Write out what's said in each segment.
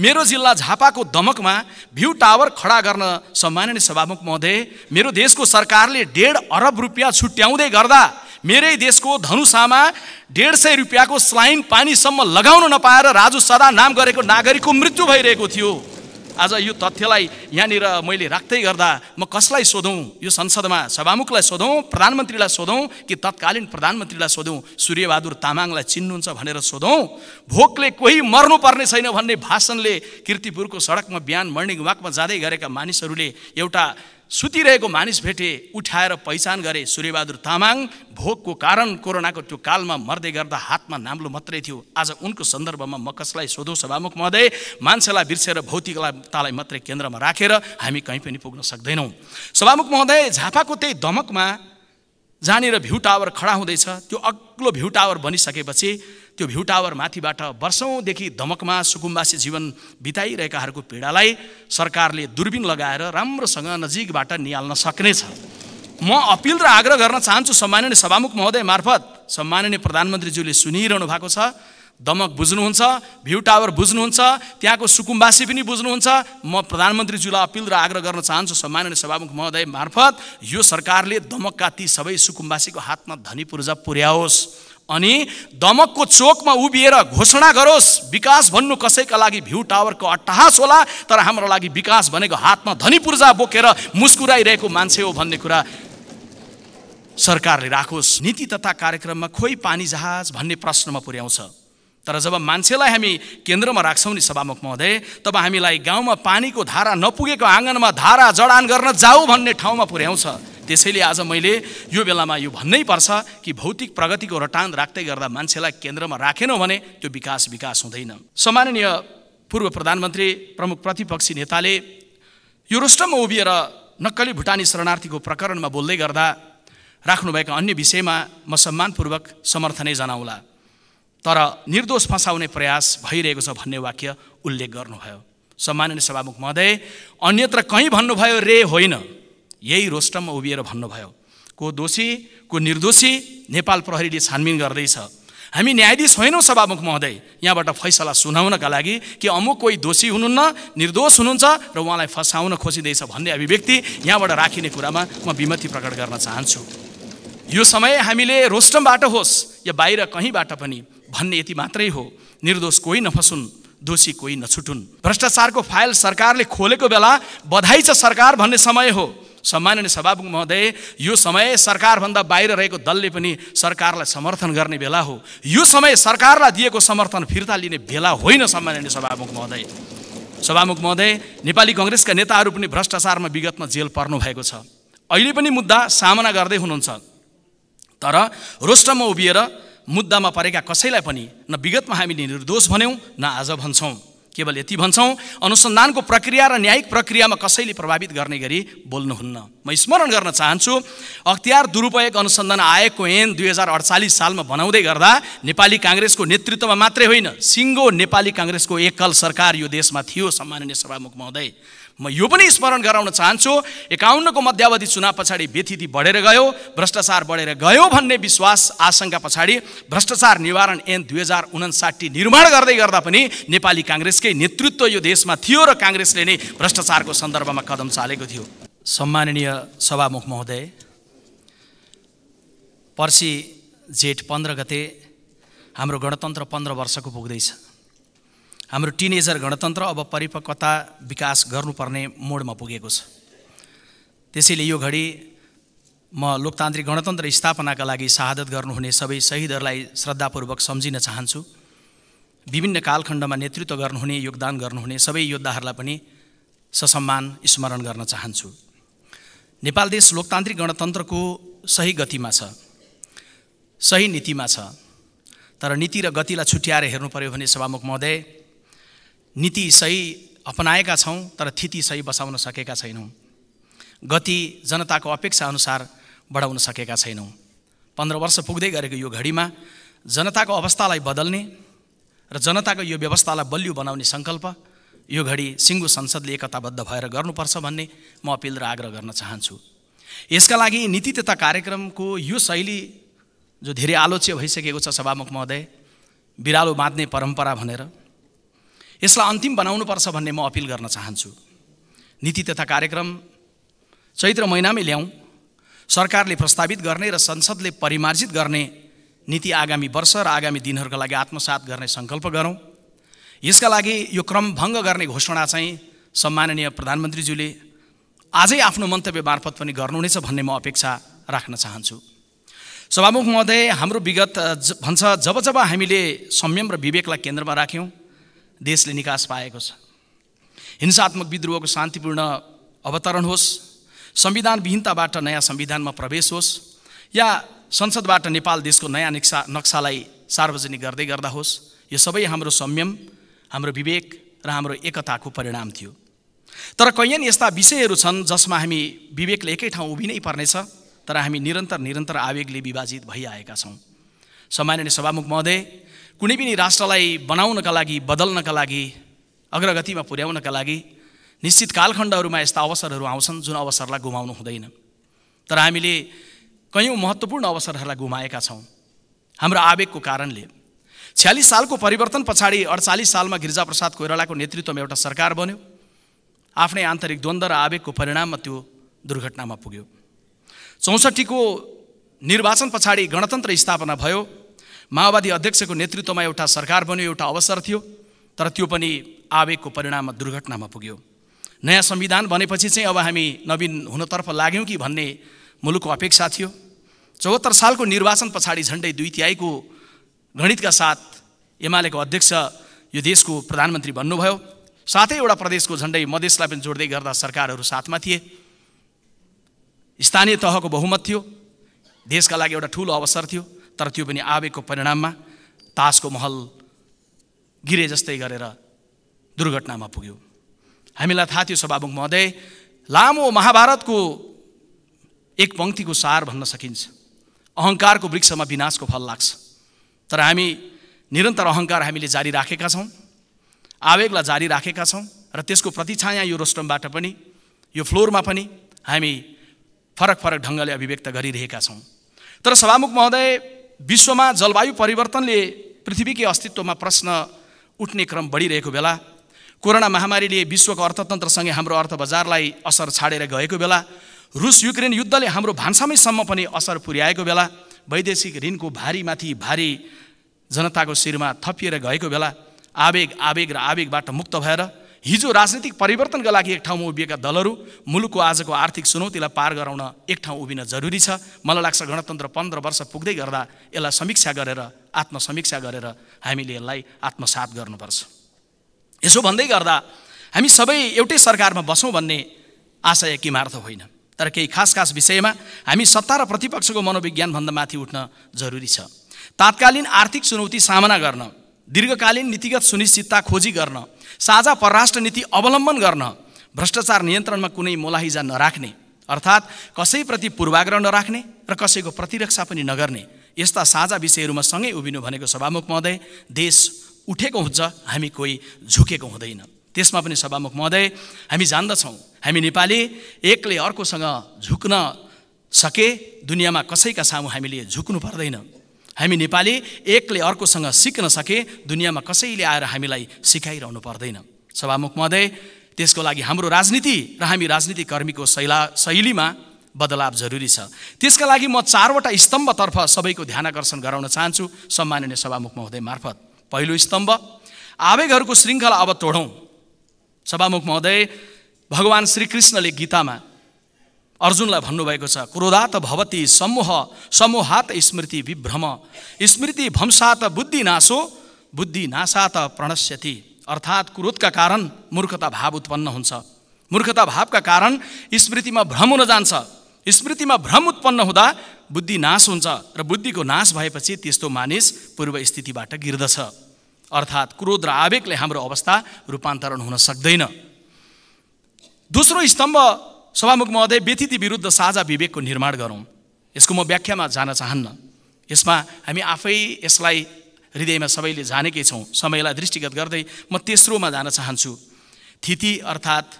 मेरो जिल्ला झापाको दमकमा view tower खडा गर्न सम्माननीय सभामुख महोदय मेरो देशको सरकारले डेढ अरब रुपियाँ छुट्याउँदै गर्दा मेरै देशको धनुषामा डेढ सय रुपियाँको स्लाइन पानीसम्म लगाउन नपाएर राजु सदा नाम गरेको नागरिकको मृत्यु भइरहेको थियो आज यो तथ्यलाई यहाँनिर मैले राख्दै गर्दा म कसलाई सोधौँ यो संसदमा सभामुखलाई सोधौँ प्रधानमन्त्रीलाई सोधौँ कि तत्कालीन प्रधानमन्त्रीलाई सोधौँ सूर्यबहादुर तामाङलाई चिन्नुहुन्छ भनेर सोधौँ भोकले कोही मर्नुपर्ने छैन भन्ने भाषणले किर्तिपुरको सडकमा बिहान मर्निङ वाकमा जाँदै गरेका मानिसहरूले एउटा सुतिरहेको मानिस भेटे उठाएर पहिचान गरे सूर्यबहादुर तामाङ भोकको कारण कोरोनाको त्यो कालमा मर्दै गर्दा हातमा नाम्लो मात्रै थियो आज उनको सन्दर्भमा म कसलाई सोधौँ सभामुख महोदय मान्छेलाई बिर्सेर भौतिकतालाई मात्रै केन्द्रमा राखेर हामी कहीँ पनि पुग्न सक्दैनौँ सभामुख महोदय झापाको त्यही दमकमा जहाँनिर भ्यू टावर खडा हुँदैछ त्यो अग्लो भ्यू टावर बनिसकेपछि त्यो भ्यू टावर माथिबाट वर्षौँदेखि धमकमा सुकुम्बासी जीवन बिताइरहेकाहरूको पीडालाई सरकारले दुर्बिन लगाएर राम्रोसँग नजिकबाट निहाल्न सक्नेछ म अपिल र आग्रह गर्न चाहन्छु सम्माननीय सभामुख महोदय मार्फत सम्माननीय प्रधानमन्त्रीज्यूले सुनिरहनु भएको छ दमक बुझ्नुहुन्छ भ्यू टावर बुझ्नुहुन्छ त्यहाँको सुकुम्बासी पनि बुझ्नुहुन्छ म प्रधानमन्त्रीज्यूलाई अपिल र आग्रह गर्न चाहन्छु सम्माननीय सभामुख महोदय मार्फत यो सरकारले दमकका ती सबै सुकुम्बासीको हातमा धनी पूर्जा पुर्याओस् अनि दमकको चोकमा उभिएर घोषणा गरोस् विकास भन्नु कसैका लागि भ्यू टावरको अट्टहास होला तर हाम्रो लागि विकास भनेको हातमा धनी पूर्जा बोकेर मुस्कुराइरहेको मान्छे हो भन्ने कुरा सरकारले राखोस् नीति तथा कार्यक्रममा खोइ पानी जहाज भन्ने प्रश्नमा पुर्याउँछ तर जब मान्छेलाई हामी केन्द्रमा राख्छौँ नि सभामुख महोदय तब हामीलाई गाउँमा पानीको धारा नपुगेको आँगनमा धारा जडान गर्न जाऊ भन्ने ठाउँमा पुर्याउँछ त्यसैले आज मैले यो बेलामा यो भन्नै पर्छ कि भौतिक प्रगतिको रटान राख्दै गर्दा मान्छेलाई केन्द्रमा राखेनौँ भने त्यो विकास विकास हुँदैन सम्माननीय पूर्व प्रधानमन्त्री प्रमुख प्रतिपक्षी नेताले यो रुष्टमा उभिएर नक्कली भुटानी शरणार्थीको प्रकरणमा बोल्दै गर्दा राख्नुभएका अन्य विषयमा म सम्मानपूर्वक समर्थनै जनाउला तर निर्दोष फसाउने प्रयास भइरहेको छ भन्ने वाक्य उल्लेख गर्नुभयो सम्माननीय सभामुख महोदय अन्यत्र कहीँ भन्नुभयो रे होइन यही रोस्टममा उभिएर भन्नुभयो को दोषी को निर्दोषी नेपाल प्रहरीले छानबिन गर्दैछ हामी न्यायाधीश होइनौँ सभामुख महोदय यहाँबाट फैसला सुनाउनका लागि कि अमुक कोही दोषी हुनुहुन्न निर्दोष हुनुहुन्छ र उहाँलाई फसाउन खोजिँदैछ भन्ने अभिव्यक्ति यहाँबाट राखिने कुरामा म विमति प्रकट गर्न चाहन्छु यो समय हामीले रोस्टमबाट होस् या बाहिर कहीँबाट पनि भन्ने यति मात्रै हो निर्दोष कोही नफसुन् दोषी कोही नछुटुन् भ्रष्टाचारको फाइल सरकारले खोलेको बेला बधाई छ सरकार भन्ने समय हो सम्माननीय सभामुख महोदय यो समय सरकारभन्दा बाहिर रहेको दलले पनि सरकारलाई समर्थन गर्ने बेला हो यो समय सरकारलाई दिएको समर्थन फिर्ता लिने बेला होइन सम्माननीय सभामुख महोदय सभामुख महोदय नेपाली कङ्ग्रेसका नेताहरू पनि भ्रष्टाचारमा विगतमा जेल पर्नु भएको छ अहिले पनि मुद्दा सामना गर्दै हुनुहुन्छ तर रोष्टमा उभिएर मुद्दामा परेका कसैलाई पनि न विगतमा हामीले निर्दोष भन्यौँ न आज भन्छौँ केवल यति भन्छौँ अनुसन्धानको प्रक्रिया र न्यायिक प्रक्रियामा कसैले प्रभावित गर्ने गरी बोल्नुहुन्न म स्मरण गर्न चाहन्छु अख्तियार दुरुपयोग अनुसन्धान आयोगको ऐन दुई हजार अडचालिस सालमा बनाउँदै गर्दा नेपाली काङ्ग्रेसको नेतृत्वमा मात्रै होइन सिङ्गो नेपाली काङ्ग्रेसको एकल सरकार यो देशमा थियो सम्माननीय सभामुख महोदय म यो पनि स्मरण गराउन चाहन्छु एकाउन्नको मध्यावधि चुनाव पछाडि व्यथिति बढेर गयो भ्रष्टाचार बढेर गयो भन्ने विश्वास आशंका पछाडि भ्रष्टाचार निवारण एन दुई हजार उनासाठी निर्माण गर्दै गर्दा पनि नेपाली काङ्ग्रेसकै नेतृत्व यो देशमा थियो र काङ्ग्रेसले नै भ्रष्टाचारको सन्दर्भमा कदम चालेको थियो सम्माननीय सभामुख महोदय पर्सि जेठ पन्ध्र गते हाम्रो गणतन्त्र पन्ध्र वर्षको पुग्दैछ हाम्रो टिनेजर गणतन्त्र अब परिपक्वता विकास गर्नुपर्ने मोडमा पुगेको छ त्यसैले यो घडी म लोकतान्त्रिक गणतन्त्र स्थापनाका लागि शहादत गर्नुहुने सबै शहीदहरूलाई श्रद्धापूर्वक सम्झिन चाहन्छु विभिन्न कालखण्डमा नेतृत्व गर्नुहुने योगदान गर्नुहुने सबै योद्धाहरूलाई पनि ससम्मान स्मरण गर्न चाहन्छु नेपाल देश लोकतान्त्रिक गणतन्त्रको सही गतिमा छ सही नीतिमा छ तर नीति र गतिलाई छुट्याएर हेर्नु पऱ्यो भने सभामुख महोदय नीति सही अपनाएका छौँ तर थिति सही बसाउन सकेका छैनौँ गति जनताको अपेक्षा अनुसार बढाउन सकेका छैनौँ पन्ध्र वर्ष पुग्दै गरेको यो घडीमा जनताको अवस्थालाई बदल्ने र जनताको यो व्यवस्थालाई बलियो बनाउने सङ्कल्प यो घडी सिङ्गो संसदले एकताबद्ध भएर गर्नुपर्छ भन्ने म अपिल र आग्रह गर्न चाहन्छु यसका लागि नीति तथा कार्यक्रमको यो शैली जो धेरै आलोच्य भइसकेको छ सभामुख महोदय बिरालो बाँध्ने परम्परा भनेर यसलाई अन्तिम बनाउनुपर्छ भन्ने म अपिल गर्न चाहन्छु नीति तथा कार्यक्रम चैत्र महिनामै ल्याउँ सरकारले प्रस्तावित गर्ने र संसदले परिमार्जित गर्ने नीति आगामी वर्ष र आगामी दिनहरूका लागि आत्मसात गर्ने सङ्कल्प गरौँ यसका लागि यो क्रम भङ्ग गर्ने घोषणा चाहिँ सम्माननीय प्रधानमन्त्रीज्यूले आजै आफ्नो मन्तव्य मार्फत पनि गर्नुहुनेछ भन्ने म अपेक्षा राख्न चाहन्छु सभामुख महोदय हाम्रो विगत भन्छ जब जब हामीले संयम र विवेकलाई केन्द्रमा राख्यौँ देशले निकास पाएको छ हिंसात्मक विद्रोहको शान्तिपूर्ण अवतरण होस् संविधानविहीनताबाट नयाँ संविधानमा प्रवेश होस् या संसदबाट नेपाल देशको नयाँ नक्सा नक्सालाई सार्वजनिक गर्दै गर्दा होस् यो सबै हाम्रो संयम हाम्रो विवेक र हाम्रो एकताको परिणाम थियो तर कैयन यस्ता विषयहरू छन् जसमा हामी विवेकले एकै ठाउँ उभिनै पर्नेछ तर हामी निरन्तर निरन्तर आवेगले विभाजित भइआएका छौँ सामान्य सभामुख महोदय कुनै पनि राष्ट्रलाई बनाउनका लागि बदल्नका लागि अग्रगतिमा पुर्याउनका लागि निश्चित कालखण्डहरूमा यस्ता अवसरहरू आउँछन् जुन अवसरलाई गुमाउनु हुँदैन तर हामीले कयौँ महत्त्वपूर्ण अवसरहरूलाई गुमाएका छौँ हाम्रो आवेगको कारणले छ्यालिस सालको परिवर्तन पछाडि अडचालिस सालमा गिरिजाप्रसाद कोइरालाको नेतृत्वमा एउटा सरकार बन्यो आफ्नै आन्तरिक द्वन्द्व र आवेगको परिणाममा त्यो दुर्घटनामा पुग्यो चौसठीको निर्वाचन पछाडि गणतन्त्र स्थापना भयो माओवादी अध्यक्षको नेतृत्वमा एउटा सरकार बन्यो एउटा अवसर थियो तर त्यो पनि आवेगको परिणाममा दुर्घटनामा पुग्यो नयाँ संविधान बनेपछि चाहिँ अब हामी नवीन हुनतर्फ लाग्यौँ कि भन्ने मुलुकको अपेक्षा थियो चौहत्तर सालको निर्वाचन पछाडि झन्डै दुई तिहाईको गणितका साथ एमालेको अध्यक्ष यो देशको प्रधानमन्त्री बन्नुभयो साथै एउटा प्रदेशको झन्डै मधेसलाई पनि जोड्दै गर्दा सरकारहरू साथमा थिए स्थानीय तहको बहुमत थियो देशका लागि एउटा ठुलो अवसर थियो तर त्यो पनि आवेगको परिणाममा तासको महल गिरे जस्तै गरेर दुर्घटनामा पुग्यो हामीलाई थाहा थियो सभामुख महोदय लामो महाभारतको एक पङ्क्तिको सार भन्न सकिन्छ अहङ्कारको वृक्षमा विनाशको फल लाग्छ तर हामी निरन्तर अहङ्कार हामीले जारी राखेका छौँ आवेगलाई जारी राखेका छौँ र त्यसको प्रतिछाया यो रोस्टमबाट पनि यो फ्लोरमा पनि हामी फरक फरक ढङ्गले अभिव्यक्त गरिरहेका छौँ तर सभामुख महोदय विश्वमा जलवायु परिवर्तनले पृथ्वीकै अस्तित्वमा प्रश्न उठ्ने क्रम बढिरहेको बेला कोरोना महामारीले विश्वको अर्थतन्त्रसँगै हाम्रो अर्थबजारलाई असर छाडेर गएको बेला रुस युक्रेन युद्धले हाम्रो भान्सामैसम्म पनि असर पुर्याएको बेला वैदेशिक ऋणको भारीमाथि भारी जनताको शिरमा थपिएर गएको बेला आवेग आवेग र आवेगबाट मुक्त भएर हिजो राजनीतिक परिवर्तनका लागि एक ठाउँमा उभिएका दलहरू मुलुकको आजको आर्थिक चुनौतीलाई पार गराउन एक ठाउँ उभिन जरुरी छ मलाई लाग्छ गणतन्त्र पन्ध्र वर्ष पुग्दै गर्दा यसलाई समीक्षा गरेर आत्मसमीक्षा गरेर हामीले यसलाई आत्मसात गर्नुपर्छ यसो भन्दै गर्दा हामी सबै एउटै सरकारमा बसौँ भन्ने आशय किमार्थ होइन तर केही खास खास विषयमा हामी सत्ता र प्रतिपक्षको मनोविज्ञानभन्दा माथि उठ्न जरुरी छ तात्कालीन आर्थिक चुनौती सामना गर्न दीर्घकालीन नीतिगत सुनिश्चितता खोजी गर्न साझा परराष्ट्र नीति अवलम्बन गर्न भ्रष्टाचार नियन्त्रणमा कुनै मोलाहिजा नराख्ने अर्थात् कसैप्रति पूर्वाग्रह नराख्ने र कसैको प्रतिरक्षा पनि नगर्ने यस्ता साझा विषयहरूमा सँगै उभिनु भनेको सभामुख महोदय देश उठेको हुन्छ हामी कोही झुकेको हुँदैन त्यसमा पनि सभामुख महोदय हामी जान्दछौँ हामी नेपाली एकले अर्कोसँग झुक्न सके दुनियाँमा कसैका सामु हामीले झुक्नु पर्दैन हामी नेपाली एकले अर्कोसँग सिक्न सके दुनियाँमा कसैले आएर हामीलाई सिकाइरहनु पर्दैन सभामुख महोदय त्यसको लागि हाम्रो राजनीति र हामी राजनीति कर्मीको शैला शैलीमा बदलाव जरुरी छ त्यसका लागि म चारवटा स्तम्भतर्फ सबैको ध्यान आकर्षण गराउन चाहन्छु सम्माननीय सभामुख महोदय मार्फत पहिलो स्तम्भ आवेगहरूको श्रृङ्खला अब तोडौँ सभामुख महोदय भगवान् श्रीकृष्णले गीतामा अर्जुनलाई भन्नुभएको छ क्रोधात भवती समूह समूहात स्मृति विभ्रम स्मृति त बुद्धि नासो बुद्धि नासात प्रणश्यति अर्थात् क्रोधका कारण मूर्खता भाव उत्पन्न हुन्छ मूर्खता भावका कारण स्मृतिमा भ्रम हुन जान्छ स्मृतिमा भ्रम उत्पन्न हुँदा बुद्धि नाश हुन्छ र बुद्धिको नाश भएपछि त्यस्तो मानिस पूर्व स्थितिबाट गिर्दछ अर्थात् क्रोध र आवेगले हाम्रो अवस्था रूपान्तरण हुन सक्दैन दोस्रो स्तम्भ सभामुख महोदय व्यतिथि विरुद्ध साझा विवेकको निर्माण गरौँ यसको म व्याख्यामा जान चाहन्न यसमा हामी आफै यसलाई हृदयमा सबैले जानेकै छौँ समयलाई दृष्टिगत गर्दै म तेस्रोमा जान चाहन्छु थिति अर्थात्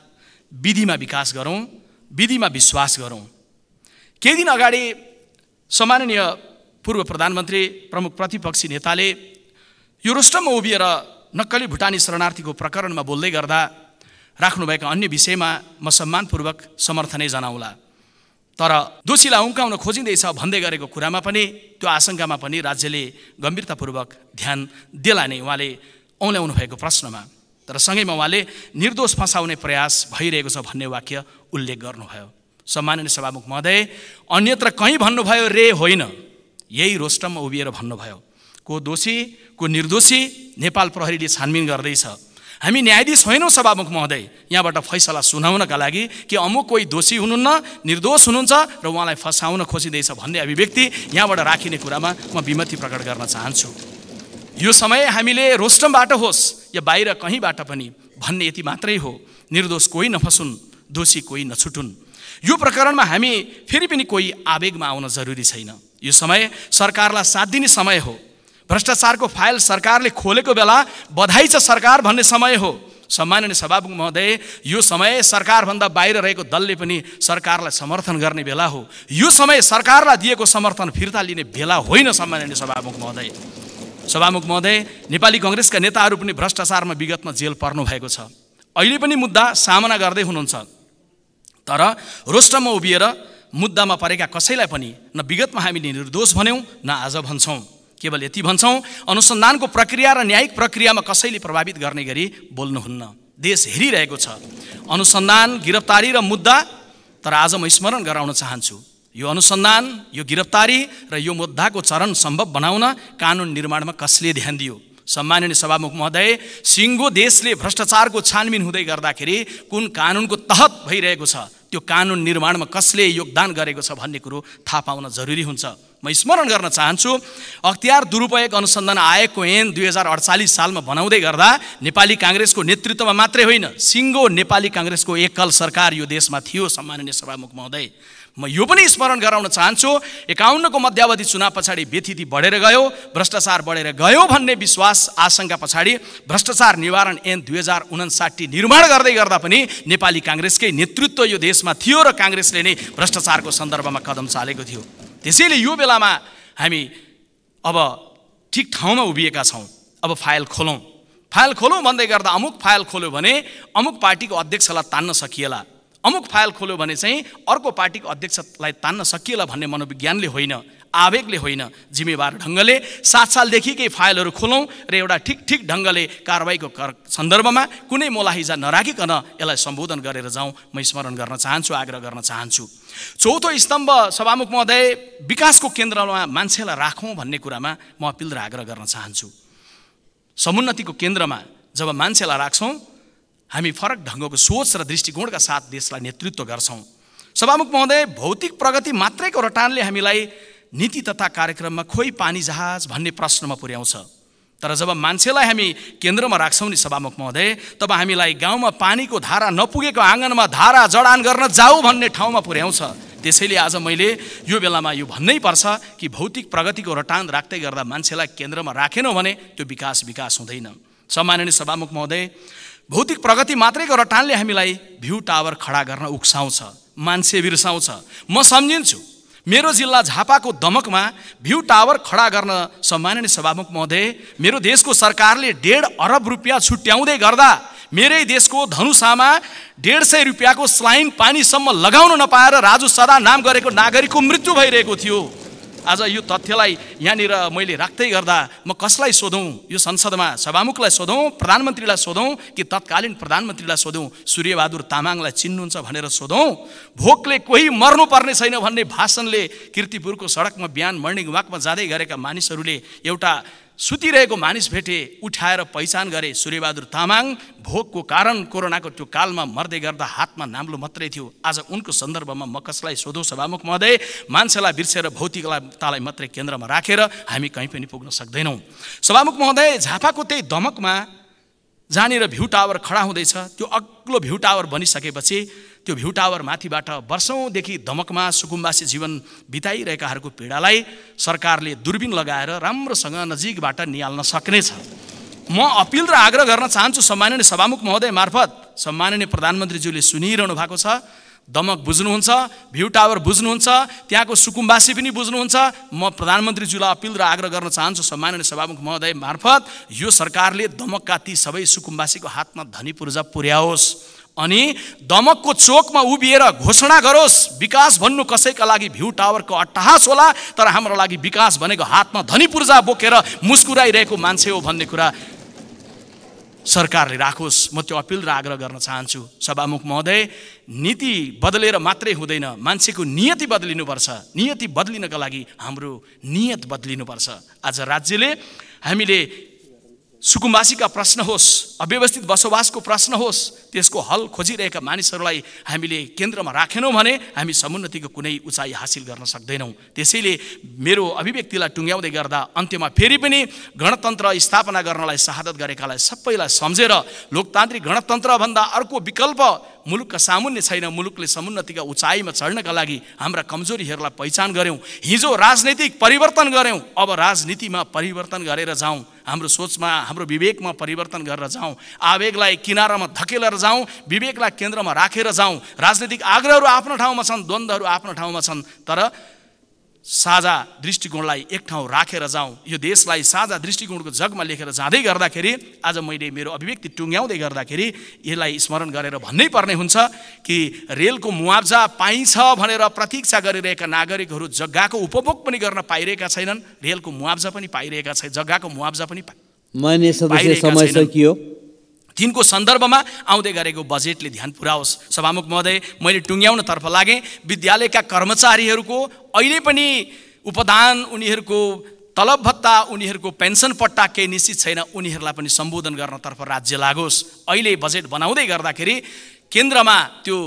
विधिमा विकास गरौँ विधिमा विश्वास गरौँ केही दिन अगाडि सम्माननीय पूर्व प्रधानमन्त्री प्रमुख प्रतिपक्षी नेताले यो उभिएर नक्कली भुटानी शरणार्थीको प्रकरणमा बोल्दै गर्दा राख्नुभएका अन्य विषयमा म सम्मानपूर्वक समर्थनै जनाउला तर दोषीलाई उम्काउन खोजिँदैछ भन्दै गरेको कुरामा पनि त्यो आशङ्कामा पनि राज्यले गम्भीरतापूर्वक ध्यान दिएला नै उहाँले औल्याउनु भएको प्रश्नमा तर सँगैमा उहाँले निर्दोष फसाउने प्रयास भइरहेको छ भन्ने वाक्य उल्लेख गर्नुभयो सम्माननीय सभामुख महोदय अन्यत्र कहीँ भन्नुभयो रे होइन यही रोस्टममा उभिएर भन्नुभयो को दोषी को निर्दोषी नेपाल प्रहरीले छानबिन गर्दैछ हामी न्यायाधीश होइनौँ सभामुख महोदय यहाँबाट फैसला सुनाउनका लागि कि अमुक कोही दोषी हुनुहुन्न निर्दोष हुनुहुन्छ र उहाँलाई फसाउन खोजिँदैछ भन्ने अभिव्यक्ति यहाँबाट राखिने कुरामा म विमति प्रकट गर्न चाहन्छु यो समय हामीले रोस्टमबाट होस् या बाहिर कहीँबाट पनि भन्ने यति मात्रै हो निर्दोष कोही नफसुन् दोषी कोही नछुटुन् यो प्रकरणमा हामी फेरि पनि कोही आवेगमा आउन जरुरी छैन यो समय सरकारलाई साथ दिने समय हो भ्रष्टाचारको फाइल सरकारले खोलेको बेला बधाई छ सरकार भन्ने समय हो सम्माननीय सभामुख महोदय यो समय सरकारभन्दा बाहिर रहेको दलले पनि सरकारलाई समर्थन गर्ने बेला हो यो समय सरकारलाई दिएको समर्थन फिर्ता लिने बेला होइन सम्माननीय सभामुख महोदय सभामुख महोदय नेपाली कङ्ग्रेसका नेताहरू पनि भ्रष्टाचारमा विगतमा जेल पर्नु भएको छ अहिले पनि मुद्दा सामना गर्दै हुनुहुन्छ तर रोष्टमा उभिएर मुद्दामा परेका कसैलाई पनि न विगतमा हामीले निर्दोष भन्यौँ न आज भन्छौँ केवल यति भन्छौँ अनुसन्धानको प्रक्रिया र न्यायिक प्रक्रियामा कसैले प्रभावित गर्ने गरी बोल्नुहुन्न देश हेरिरहेको छ अनुसन्धान गिरफ्तारी र मुद्दा तर आज म स्मरण गराउन चाहन्छु यो अनुसन्धान यो गिरफ्तारी र यो मुद्दाको चरण सम्भव बनाउन कानुन निर्माणमा कसले ध्यान दियो सम्माननीय सभामुख महोदय सिङ्गो देशले भ्रष्टाचारको छानबिन हुँदै गर्दाखेरि कुन कानुनको तहत भइरहेको छ त्यो कानुन निर्माणमा कसले योगदान गरेको छ भन्ने कुरो थाहा पाउन जरुरी हुन्छ म स्मरण गर्न चाहन्छु अख्तियार दुरुपयोग अनुसन्धान आयोगको ऐन दुई हजार अडचालिस सालमा बनाउँदै गर्दा नेपाली काङ्ग्रेसको नेतृत्वमा मात्रै होइन सिङ्गो नेपाली काङ्ग्रेसको एकल सरकार यो देशमा थियो सम्माननीय सभामुख महोदय म यो पनि स्मरण गराउन चाहन्छु एकाउन्नको मध्यावधि चुनाव पछाडि व्यथिति बढेर गयो भ्रष्टाचार बढेर गयो भन्ने विश्वास आशंका पछाडि भ्रष्टाचार निवारण ऐन दुई हजार उनासाठी निर्माण गर्दै गर्दा पनि नेपाली काङ्ग्रेसकै नेतृत्व यो देशमा थियो र काङ्ग्रेसले नै भ्रष्टाचारको सन्दर्भमा कदम चालेको थियो त्यसैले यो बेलामा हामी अब ठिक ठाउँमा उभिएका छौँ अब फाइल खोलौँ फाइल खोलौँ भन्दै गर्दा अमुक फाइल खोल्यो भने अमुक पार्टीको अध्यक्षलाई तान्न सकिएला अमुक फाइल खोल्यो भने चाहिँ अर्को पार्टीको अध्यक्षलाई तान्न सकिएला भन्ने मनोविज्ञानले होइन आवेगले होइन जिम्मेवार ढङ्गले सात सालदेखिकै फाइलहरू खोलौँ र एउटा ठिक ठिक ढङ्गले कारवाहीको कर सन्दर्भमा कुनै मोलाहिजा नराखिकन यसलाई सम्बोधन गरेर जाउँ म स्मरण गर्न चाहन्छु आग्रह गर्न चाहन्छु चौथो स्तम्भ सभामुख महोदय विकासको केन्द्रमा मान्छेलाई राखौँ भन्ने कुरामा म अपिल र आग्रह गर्न चाहन्छु समुन्नतिको केन्द्रमा जब मान्छेलाई राख्छौँ हामी फरक ढङ्गको सोच र दृष्टिकोणका साथ देशलाई नेतृत्व गर्छौँ सभामुख महोदय भौतिक प्रगति मात्रैको रटानले हामीलाई नीति तथा कार्यक्रममा खोइ पानी जहाज भन्ने प्रश्नमा पुर्याउँछ तर जब मान्छेलाई हामी केन्द्रमा राख्छौँ नि सभामुख महोदय तब हामीलाई गाउँमा पानीको धारा नपुगेको आँगनमा धारा जडान गर्न जाऊ भन्ने ठाउँमा पुर्याउँछ त्यसैले आज मैले यो बेलामा यो भन्नै पर्छ कि भौतिक प्रगतिको रटान राख्दै गर्दा मान्छेलाई केन्द्रमा राखेनौँ भने त्यो विकास विकास हुँदैन सम्माननीय सभामुख महोदय भौतिक प्रगति मात्रैको रटानले हामीलाई भ्यू टावर खडा गर्न उक्साउँछ मान्छे बिर्साउँछ म सम्झिन्छु मेरो जिल्ला झापाको दमकमा भ्यू टावर खडा गर्न सम्माननीय सभामुख महोदय मेरो देशको सरकारले डेढ अरब रुपियाँ छुट्याउँदै गर्दा मेरै देशको धनुषामा डेढ सय रुपियाँको स्लाइन पानीसम्म लगाउन नपाएर राजु सदा नाम गरेको नागरिकको मृत्यु भइरहेको थियो आज यो तथ्यलाई यहाँनिर मैले राख्दै गर्दा म कसलाई सोधौँ यो संसदमा सभामुखलाई सोधौँ प्रधानमन्त्रीलाई सोधौँ कि तत्कालीन प्रधानमन्त्रीलाई सोधौँ सूर्यबहादुर तामाङलाई चिन्नुहुन्छ भनेर सोधौँ भोकले कोही मर्नुपर्ने छैन भन्ने भाषणले किर्तिपुरको सडकमा बिहान मर्निङ वाकमा जाँदै गरेका मानिसहरूले एउटा सुतिरहेको मानिस भेटे उठाएर पहिचान गरे सूर्यबहादुर तामाङ भोकको कारण कोरोनाको त्यो कालमा मर्दै गर्दा हातमा नाम्लो मात्रै थियो आज उनको सन्दर्भमा म कसलाई सोधौँ सभामुख महोदय मान्छेलाई बिर्सेर भौतिकतालाई मात्रै केन्द्रमा राखेर हामी कहीँ पनि पुग्न सक्दैनौँ सभामुख महोदय झापाको त्यही दमकमा जहाँनिर भ्यू टावर खडा हुँदैछ त्यो अग्लो भ्यू टावर बनिसकेपछि त्यो भ्यू टावर माथिबाट वर्षौँदेखि धमकमा सुकुम्बासी जीवन बिताइरहेकाहरूको पीडालाई सरकारले दुर्बिन लगाएर राम्रोसँग नजिकबाट निहाल्न सक्नेछ म अपिल र आग्रह गर्न चाहन्छु सम्माननीय सभामुख महोदय मार्फत सम्माननीय प्रधानमन्त्रीज्यूले सुनिरहनु भएको छ दमक बुझ्नुहुन्छ भ्यू टावर बुझ्नुहुन्छ त्यहाँको सुकुम्बासी पनि बुझ्नुहुन्छ म प्रधानमन्त्रीज्यूलाई अपिल र आग्रह गर्न चाहन्छु सम्माननीय सभामुख महोदय मार्फत यो सरकारले दमकका ती सबै सुकुम्बासीको हातमा धनी पूर्जा पुर्याओस् अनि दमकको चोकमा उभिएर घोषणा गरोस् विकास भन्नु कसैका लागि भ्यू टावरको अट्टहास होला तर हाम्रो लागि विकास भनेको हातमा धनी पूर्जा बोकेर मुस्कुराइरहेको मान्छे हो भन्ने कुरा सरकारले राखोस् म त्यो अपिल र आग्रह गर्न चाहन्छु सभामुख महोदय नीति बदलेर मात्रै हुँदैन मान्छेको नियति बदलिनुपर्छ नियति बदलिनका लागि हाम्रो नियत बदलिनुपर्छ आज राज्यले हामीले सुकुम्बासीका प्रश्न होस् अव्यवस्थित बसोबासको प्रश्न होस् त्यसको हल खोजिरहेका मानिसहरूलाई हामीले केन्द्रमा राखेनौँ भने हामी समुन्नतिको कुनै उचाइ हासिल गर्न सक्दैनौँ त्यसैले मेरो अभिव्यक्तिलाई टुङ्ग्याउँदै गर्दा अन्त्यमा फेरि पनि गणतन्त्र स्थापना गर्नलाई शहादत गरेकालाई सबैलाई सम्झेर लोकतान्त्रिक गणतन्त्रभन्दा अर्को विकल्प मुलुकका सामुन्य छैन मुलुकले समुन्नतिका उचाइमा चढ्नका लागि हाम्रा कमजोरीहरूलाई पहिचान गऱ्यौँ हिजो राजनीतिक परिवर्तन गऱ्यौँ अब राजनीतिमा परिवर्तन गरेर जाउँ हाम्रो सोचमा हाम्रो विवेकमा परिवर्तन गरेर जाउँ आवेगलाई किनारामा धकेलेर जाउँ विवेकलाई केन्द्रमा राखेर जाउँ राजनीतिक आग्रहहरू आफ्नो ठाउँमा छन् द्वन्द्वहरू आफ्नो ठाउँमा छन् तर साझा दृष्टिकोणलाई एक ठाउँ राखेर जाउँ यो देशलाई साझा दृष्टिकोणको जगमा लेखेर जाँदै गर्दाखेरि आज मैले मेरो अभिव्यक्ति टुङ्ग्याउँदै गर्दाखेरि यसलाई स्मरण गरेर भन्नै पर्ने हुन्छ कि रेलको मुआब्जा पाइन्छ भनेर प्रतीक्षा गरिरहेका नागरिकहरू जग्गाको उपभोग पनि गर्न पाइरहेका छैनन् रेलको मुआब्जा पनि पाइरहेका छैन जग्गाको मुआब्जा पनि समय सकियो तिनको सन्दर्भमा आउँदै गरेको बजेटले ध्यान पुऱ्याओस् सभामुख महोदय मैले टुङ्ग्याउनतर्फ लागेँ विद्यालयका कर्मचारीहरूको अहिले पनि उपदान उनीहरूको तलब भत्ता उनीहरूको पेन्सन पट्टा केही निश्चित छैन उनीहरूलाई पनि सम्बोधन गर्नतर्फ राज्य लागोस् अहिले बजेट बनाउँदै गर्दाखेरि केन्द्रमा त्यो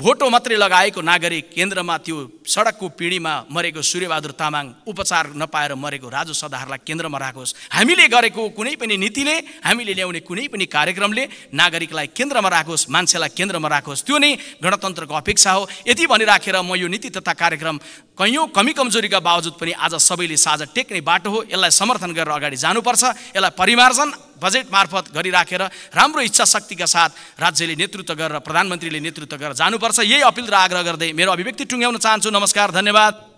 भोटो मात्रै लगाएको नागरिक केन्द्रमा त्यो सडकको पिँढीमा मरेको सूर्यबहादुर तामाङ उपचार नपाएर मरेको राजु सदाहरूलाई केन्द्रमा राखोस् हामीले गरेको कुनै पनि नीतिले हामीले ल्याउने कुनै पनि कार्यक्रमले नागरिकलाई केन्द्रमा राखोस् मान्छेलाई केन्द्रमा राखोस् त्यो नै गणतन्त्रको अपेक्षा हो यति भनिराखेर म यो नीति तथा कार्यक्रम कैयौँ कमी कमजोरीका बावजुद पनि आज सबैले साझा टेक्ने बाटो हो यसलाई समर्थन गरेर अगाडि जानुपर्छ यसलाई परिमार्जन बजेट मार्फत गरिराखेर राम्रो इच्छा शक्तिका साथ राज्यले नेतृत्व गरेर प्रधानमन्त्रीले नेतृत्व गरेर जानुपर्छ यही अपिल र आग्रह गर्दै मेरो अभिव्यक्ति टुङ्ग्याउन चाहन्छु नमस्कार धन्यवाद